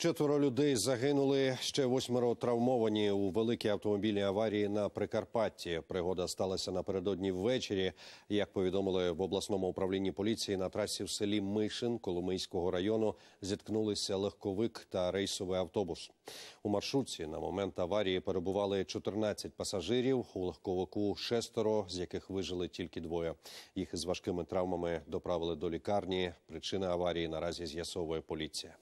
Четверо людей загинули ще восьмеро травмовані у великій автомобільній аварії на Прикарпатті. Пригода сталася напередодні ввечері. Як повідомили в обласному управлінні поліції на трасі в селі Мишин Коломийського району, зіткнулися легковик та рейсовий автобус. У маршрутці на момент аварії перебували 14 пасажирів. У легковику шестеро, з яких вижили тільки двоє. Їх із важкими травмами доправили до лікарні. Причина аварії наразі з'ясовує поліція.